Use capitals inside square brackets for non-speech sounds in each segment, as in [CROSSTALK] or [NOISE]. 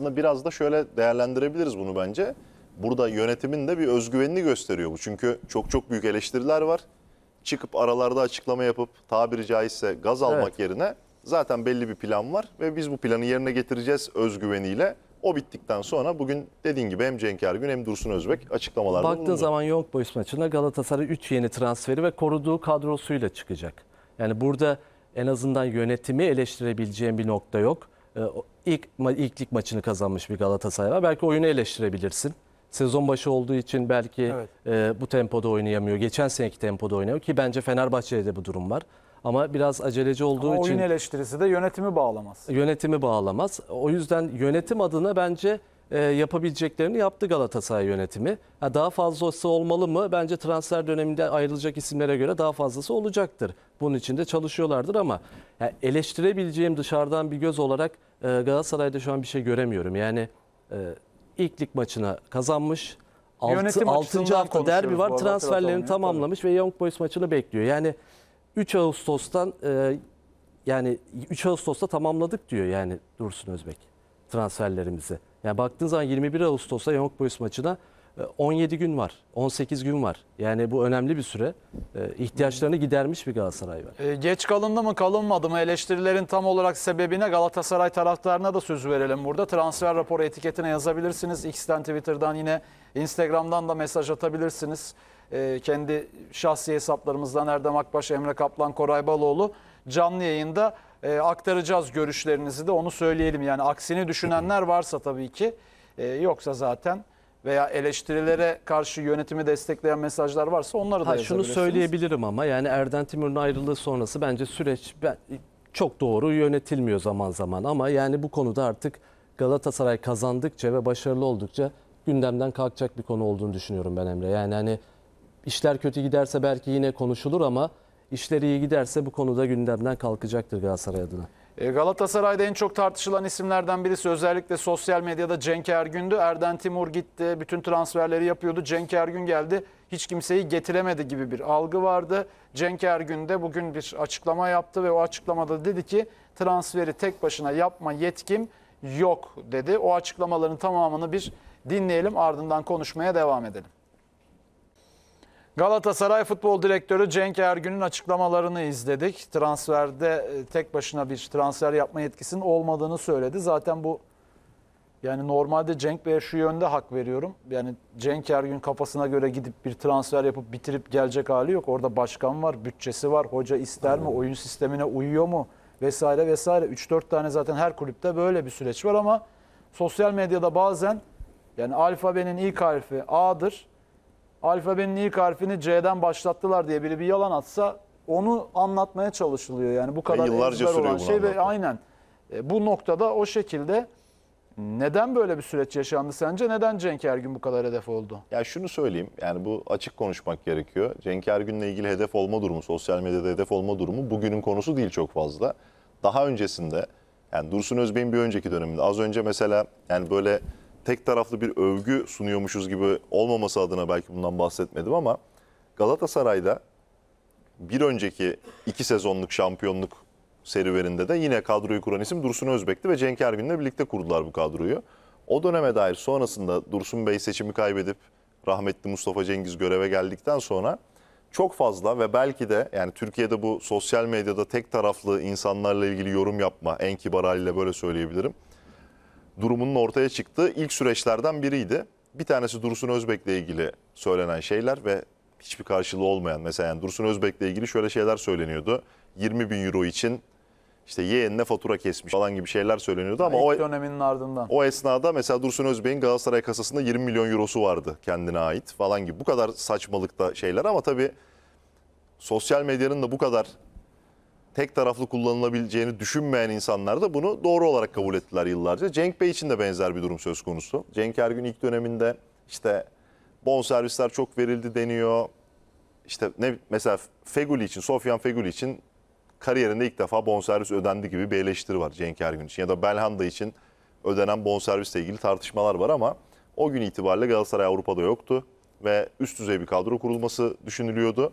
Aslında biraz da şöyle değerlendirebiliriz bunu bence. Burada yönetimin de bir özgüvenini gösteriyor bu. Çünkü çok çok büyük eleştiriler var. Çıkıp aralarda açıklama yapıp tabiri caizse gaz almak evet. yerine zaten belli bir plan var ve biz bu planı yerine getireceğiz özgüveniyle. O bittikten sonra bugün dediğin gibi hem Cenk Ergün hem Dursun Özbek açıklamalarda Baktığın bulundu. zaman Young Boys maçına Galatasaray 3 yeni transferi ve koruduğu kadrosuyla çıkacak. Yani burada en azından yönetimi eleştirebileceğim bir nokta yok ee, ilk ilklik maçını kazanmış bir Galatasaray var. Belki oyunu eleştirebilirsin. Sezon başı olduğu için belki evet. e, bu tempoda oynayamıyor. Geçen seneki tempoda oynuyor ki bence Fenerbahçe'de de bu durum var. Ama biraz aceleci olduğu Ama için... oyun eleştirisi de yönetimi bağlamaz. Yönetimi bağlamaz. O yüzden yönetim adına bence e, yapabileceklerini yaptı Galatasaray yönetimi. Ha, daha fazlası olmalı mı? Bence transfer döneminde ayrılacak isimlere göre daha fazlası olacaktır. Bunun için de çalışıyorlardır ama yani eleştirebileceğim dışarıdan bir göz olarak e, Galatasaray'da şu an bir şey göremiyorum. Yani e, ilk lig maçına kazanmış. 6. hafta derbi var. Transferlerini tamamlamış tabii. ve Young Boys maçını bekliyor. Yani 3 Ağustos'tan e, yani 3 Ağustos'ta tamamladık diyor yani Dursun Özbek transferlerimizi. Yani baktığınız zaman 21 Ağustos'ta Young Boys maçına 17 e, gün var, 18 gün var. Yani bu önemli bir süre. E, ihtiyaçlarını gidermiş bir Galatasaray var. E, geç kalındı mı kalınmadı mı eleştirilerin tam olarak sebebine Galatasaray taraftarına da söz verelim burada. Transfer raporu etiketine yazabilirsiniz. X'ten, Twitter'dan yine Instagram'dan da mesaj atabilirsiniz. Kendi şahsi hesaplarımızdan Erdem Akbaş, Emre Kaplan, Koray Baloğlu canlı yayında e, aktaracağız görüşlerinizi de onu söyleyelim. Yani aksini düşünenler varsa tabii ki e, yoksa zaten veya eleştirilere karşı yönetimi destekleyen mesajlar varsa onları da ha, Şunu söyleyebilirim ama yani Erden Timur'un ayrılığı sonrası bence süreç ben, çok doğru yönetilmiyor zaman zaman ama yani bu konuda artık Galatasaray kazandıkça ve başarılı oldukça gündemden kalkacak bir konu olduğunu düşünüyorum ben Emre. Yani hani işler kötü giderse belki yine konuşulur ama İşleri iyi giderse bu konuda gündemden kalkacaktır Galatasaray adına. E, Galatasaray'da en çok tartışılan isimlerden birisi özellikle sosyal medyada Cenk Ergün'dü. Erden Timur gitti, bütün transferleri yapıyordu. Cenk Ergün geldi, hiç kimseyi getiremedi gibi bir algı vardı. Cenk Ergün de bugün bir açıklama yaptı ve o açıklamada dedi ki transferi tek başına yapma yetkim yok dedi. O açıklamaların tamamını bir dinleyelim ardından konuşmaya devam edelim. Galatasaray Futbol Direktörü Cenk Ergün'ün açıklamalarını izledik. Transferde e, tek başına bir transfer yapma yetkisinin olmadığını söyledi. Zaten bu yani normalde Cenk Bey'e şu yönde hak veriyorum. Yani Cenk Ergün kafasına göre gidip bir transfer yapıp bitirip gelecek hali yok. Orada başkan var, bütçesi var, hoca ister Aynen. mi, oyun sistemine uyuyor mu vesaire vesaire. 3-4 tane zaten her kulüpte böyle bir süreç var ama sosyal medyada bazen yani alfabenin ilk harfi A'dır alfabenin ilk harfini C'den başlattılar diye biri bir yalan atsa onu anlatmaya çalışılıyor. Yani bu kadar yıllarca sürüyor olan şey ve aynen e, bu noktada o şekilde neden böyle bir süreç yaşandı sence? Neden Cenk Ergün bu kadar hedef oldu? Ya şunu söyleyeyim. Yani bu açık konuşmak gerekiyor. Cenk Ergün'le ilgili hedef olma durumu, sosyal medyada hedef olma durumu bugünün konusu değil çok fazla. Daha öncesinde yani Dursun Özbey'in bir önceki döneminde az önce mesela yani böyle tek taraflı bir övgü sunuyormuşuz gibi olmaması adına belki bundan bahsetmedim ama Galatasaray'da bir önceki iki sezonluk şampiyonluk serüveninde de yine kadroyu kuran isim Dursun Özbek'ti ve Cenk Ergün'le birlikte kurdular bu kadroyu. O döneme dair sonrasında Dursun Bey seçimi kaybedip rahmetli Mustafa Cengiz göreve geldikten sonra çok fazla ve belki de yani Türkiye'de bu sosyal medyada tek taraflı insanlarla ilgili yorum yapma en kibar haliyle böyle söyleyebilirim durumunun ortaya çıktığı ilk süreçlerden biriydi. Bir tanesi Dursun Özbek'le ilgili söylenen şeyler ve hiçbir karşılığı olmayan mesela yani Dursun Özbek'le ilgili şöyle şeyler söyleniyordu. 20 bin euro için işte yeğenine fatura kesmiş falan gibi şeyler söyleniyordu ama o döneminin ardından. O esnada mesela Dursun Özbey'in Galatasaray kasasında 20 milyon eurosu vardı kendine ait falan gibi. Bu kadar saçmalıkta şeyler ama tabii sosyal medyanın da bu kadar tek taraflı kullanılabileceğini düşünmeyen insanlar da bunu doğru olarak kabul ettiler yıllarca. Cenk Bey için de benzer bir durum söz konusu. Cenk Ergün ilk döneminde işte bon servisler çok verildi deniyor. İşte ne mesela Feguli için, Sofyan Feguli için kariyerinde ilk defa bonservis ödendi gibi bir eleştiri var Cenk Ergün için. Ya da Belhanda için ödenen bonservisle ilgili tartışmalar var ama o gün itibariyle Galatasaray Avrupa'da yoktu. Ve üst düzey bir kadro kurulması düşünülüyordu.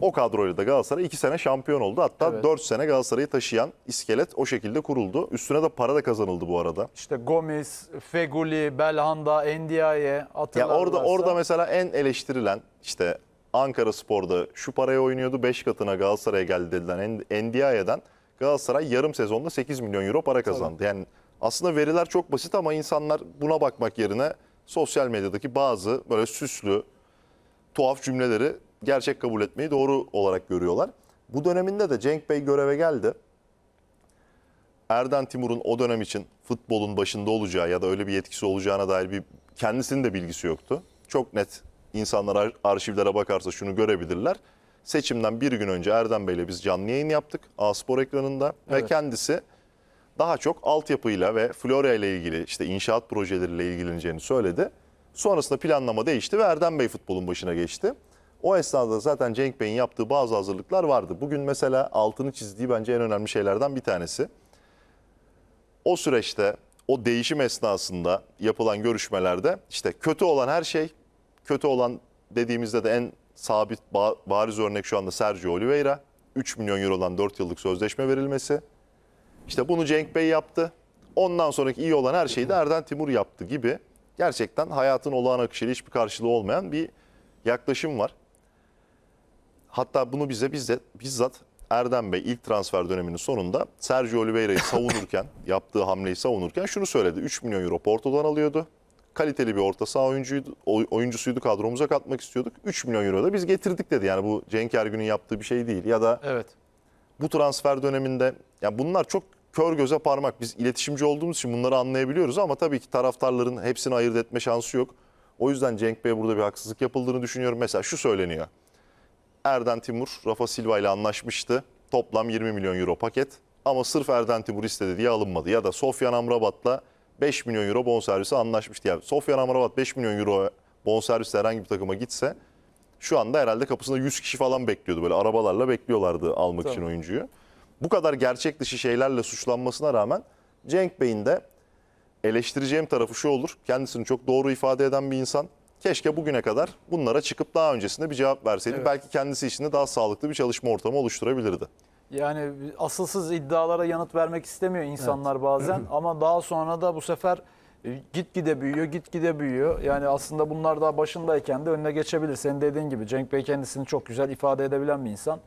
O kadroyla da Galatasaray 2 sene şampiyon oldu. Hatta evet. 4 sene Galatasaray'ı taşıyan iskelet o şekilde kuruldu. Üstüne de para da kazanıldı bu arada. İşte Gomis, Feguli, Belhanda, Endiaye hatırlarlarsa. Ya orada orada mesela en eleştirilen işte Ankara Spor'da şu paraya oynuyordu 5 katına Galatasaray'a geldi dedilen Endiaye'den Galatasaray yarım sezonda 8 milyon euro para kazandı. Tabii. Yani aslında veriler çok basit ama insanlar buna bakmak yerine sosyal medyadaki bazı böyle süslü tuhaf cümleleri gerçek kabul etmeyi doğru olarak görüyorlar. Bu döneminde de Cenk Bey göreve geldi. Erden Timur'un o dönem için futbolun başında olacağı ya da öyle bir yetkisi olacağına dair bir kendisinin de bilgisi yoktu. Çok net insanlar arşivlere bakarsa şunu görebilirler. Seçimden bir gün önce Erdem Bey'le biz canlı yayın yaptık A-Spor ekranında evet. ve kendisi daha çok altyapıyla ve Florya ile ilgili işte inşaat projeleriyle ilgileneceğini söyledi. Sonrasında planlama değişti ve Erdem Bey futbolun başına geçti. O esnada zaten Cenk Bey'in yaptığı bazı hazırlıklar vardı. Bugün mesela altını çizdiği bence en önemli şeylerden bir tanesi. O süreçte o değişim esnasında yapılan görüşmelerde işte kötü olan her şey, kötü olan dediğimizde de en sabit bariz örnek şu anda Sergio Oliveira. 3 milyon euro olan 4 yıllık sözleşme verilmesi. İşte bunu Cenk Bey yaptı. Ondan sonraki iyi olan her şeyi de Erden Timur yaptı gibi. Gerçekten hayatın olağan akışıyla hiçbir karşılığı olmayan bir yaklaşım var hatta bunu bize bizzat, bizzat Erdem Bey ilk transfer döneminin sonunda Sergio Oliveira'yı savunurken, [LAUGHS] yaptığı hamleyi savunurken şunu söyledi. 3 milyon euro Porto'dan alıyordu. Kaliteli bir orta saha oyuncuydu, oyuncusuydu kadromuza katmak istiyorduk. 3 milyon euro da biz getirdik dedi. Yani bu Cenk Ergün'ün yaptığı bir şey değil. Ya da evet. bu transfer döneminde yani bunlar çok kör göze parmak. Biz iletişimci olduğumuz için bunları anlayabiliyoruz ama tabii ki taraftarların hepsini ayırt etme şansı yok. O yüzden Cenk Bey burada bir haksızlık yapıldığını düşünüyorum. Mesela şu söyleniyor. Erden Timur Rafa Silva ile anlaşmıştı. Toplam 20 milyon euro paket. Ama sırf Erden Timur istedi diye alınmadı. Ya da Sofyan Amrabat'la 5 milyon euro bonservisi anlaşmıştı. Yani Sofyan Amrabat 5 milyon euro bonservisle herhangi bir takıma gitse şu anda herhalde kapısında 100 kişi falan bekliyordu. Böyle arabalarla bekliyorlardı almak Tabii. için oyuncuyu. Bu kadar gerçek dışı şeylerle suçlanmasına rağmen Cenk Bey'in de eleştireceğim tarafı şu olur. Kendisini çok doğru ifade eden bir insan. Keşke bugüne kadar bunlara çıkıp daha öncesinde bir cevap verseydi. Evet. Belki kendisi için de daha sağlıklı bir çalışma ortamı oluşturabilirdi. Yani asılsız iddialara yanıt vermek istemiyor insanlar evet. bazen [CLEARS THROAT] ama daha sonra da bu sefer e, gitgide büyüyor, gitgide büyüyor. Yani aslında bunlar daha başındayken de önüne geçebilir. Senin dediğin gibi Cenk Bey kendisini çok güzel ifade edebilen bir insan.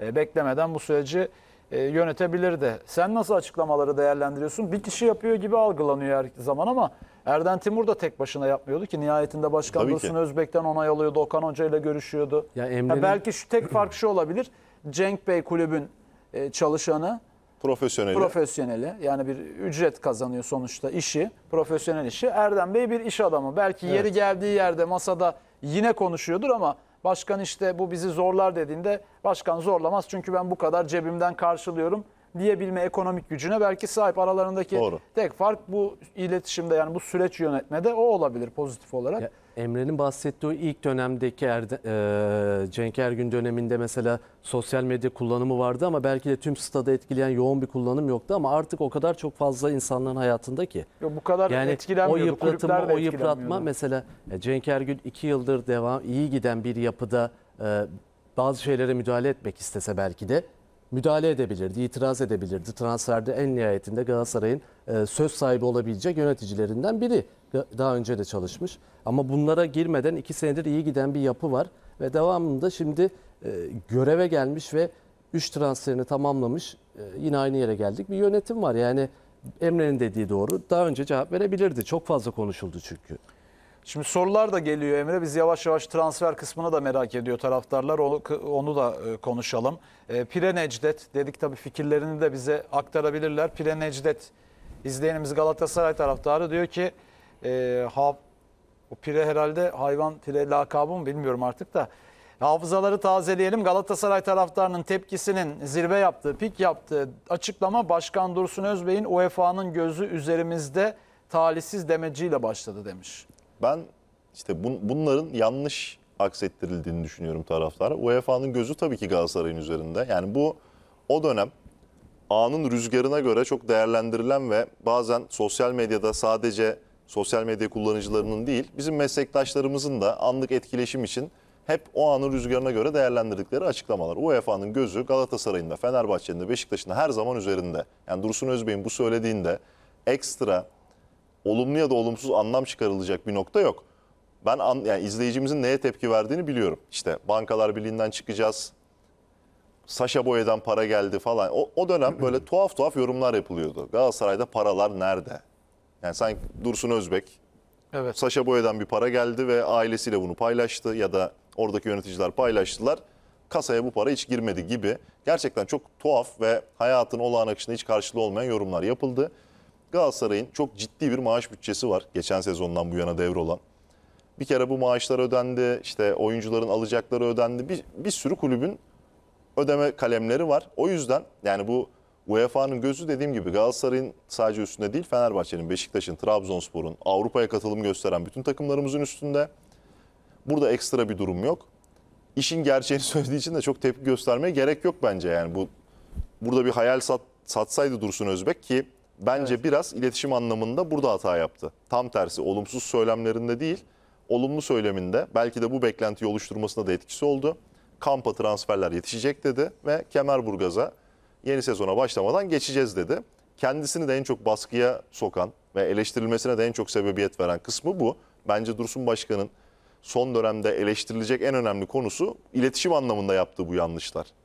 E, beklemeden bu süreci e, yönetebilirdi. Sen nasıl açıklamaları değerlendiriyorsun? Bir kişi yapıyor gibi algılanıyor her zaman ama Erden Timur da tek başına yapmıyordu ki nihayetinde Başkan Özbek'ten onay alıyordu. Okan Hoca ile görüşüyordu. Ya Emre'nin- Ha, belki şu tek fark şu olabilir. Cenk Bey kulübün e, çalışanı, profesyoneli. profesyoneli yani bir ücret kazanıyor sonuçta işi, profesyonel işi. Erdem Bey bir iş adamı. Belki yeri geldiği yerde masada yine konuşuyordur ama Başkan işte bu bizi zorlar dediğinde başkan zorlamaz çünkü ben bu kadar cebimden karşılıyorum diyebilme ekonomik gücüne belki sahip aralarındaki Doğru. tek fark bu iletişimde yani bu süreç yönetmede o olabilir pozitif olarak. Ya. Emre'nin bahsettiği ilk dönemdeki Erde, e, Cenk Ergün döneminde mesela sosyal medya kullanımı vardı ama belki de tüm stada etkileyen yoğun bir kullanım yoktu ama artık o kadar çok fazla insanların hayatında ki. Yo, bu kadar yani etkilenmiyordu. O yıpratma, o yıpratma mesela e, Cenk Ergün iki yıldır devam iyi giden bir yapıda e, bazı şeylere müdahale etmek istese belki de müdahale edebilirdi, itiraz edebilirdi. Transferde en nihayetinde Galatasaray'ın e, söz sahibi olabilecek yöneticilerinden biri. Daha önce de çalışmış. Ama bunlara girmeden iki senedir iyi giden bir yapı var. Ve devamında şimdi e, göreve gelmiş ve 3 transferini tamamlamış. E, yine aynı yere geldik. Bir yönetim var. Yani Emre'nin dediği doğru. Daha önce cevap verebilirdi. Çok fazla konuşuldu çünkü. Şimdi sorular da geliyor Emre. Biz yavaş yavaş transfer kısmını da merak ediyor taraftarlar. Onu, onu da e, konuşalım. E, Pire Necdet dedik tabii fikirlerini de bize aktarabilirler. Pire Necdet izleyenimiz Galatasaray taraftarı diyor ki e, ha, o Pire herhalde hayvan Pire lakabı mı bilmiyorum artık da. Hafızaları tazeleyelim. Galatasaray taraftarının tepkisinin zirve yaptığı, pik yaptığı açıklama Başkan Dursun Özbey'in UEFA'nın gözü üzerimizde talihsiz demeciyle başladı demiş. Ben işte bun, bunların yanlış aksettirildiğini düşünüyorum taraftara. UEFA'nın gözü tabii ki Galatasaray'ın üzerinde. Yani bu o dönem anın rüzgarına göre çok değerlendirilen ve bazen sosyal medyada sadece sosyal medya kullanıcılarının değil, bizim meslektaşlarımızın da anlık etkileşim için hep o anın rüzgarına göre değerlendirdikleri açıklamalar. UEFA'nın gözü Galatasaray'ın da, Fenerbahçe'nin de, Beşiktaş'ın da her zaman üzerinde. Yani Dursun Özbey'in bu söylediğinde ekstra olumlu ya da olumsuz anlam çıkarılacak bir nokta yok. Ben an, yani izleyicimizin neye tepki verdiğini biliyorum. İşte Bankalar Birliği'nden çıkacağız. Saşa Boya'dan para geldi falan. O, o dönem böyle [CLEARS THROAT] tuhaf tuhaf yorumlar yapılıyordu. Galatasaray'da paralar nerede? Yani sanki Dursun Özbek evet. Saşa Boya'dan bir para geldi ve ailesiyle bunu paylaştı ya da oradaki yöneticiler paylaştılar. Kasaya bu para hiç girmedi gibi. Gerçekten çok tuhaf ve hayatın olağan akışına hiç karşılığı olmayan yorumlar yapıldı. Galatasaray'ın çok ciddi bir maaş bütçesi var. Geçen sezondan bu yana devrolan. Bir kere bu maaşlar ödendi, işte oyuncuların alacakları ödendi. Bir, bir sürü kulübün ödeme kalemleri var. O yüzden yani bu UEFA'nın gözü dediğim gibi Galatasaray'ın sadece üstünde değil Fenerbahçe'nin, Beşiktaş'ın, Trabzonspor'un, Avrupa'ya katılım gösteren bütün takımlarımızın üstünde. Burada ekstra bir durum yok. İşin gerçeğini [LAUGHS] söylediği için de çok tepki göstermeye gerek yok bence yani bu burada bir hayal sat, satsaydı Dursun Özbek ki Bence evet. biraz iletişim anlamında burada hata yaptı. Tam tersi olumsuz söylemlerinde değil, olumlu söyleminde belki de bu beklentiyi oluşturmasında da etkisi oldu. Kampa transferler yetişecek dedi ve Kemerburgaz'a yeni sezona başlamadan geçeceğiz dedi. Kendisini de en çok baskıya sokan ve eleştirilmesine de en çok sebebiyet veren kısmı bu. Bence Dursun Başkan'ın son dönemde eleştirilecek en önemli konusu iletişim anlamında yaptığı bu yanlışlar.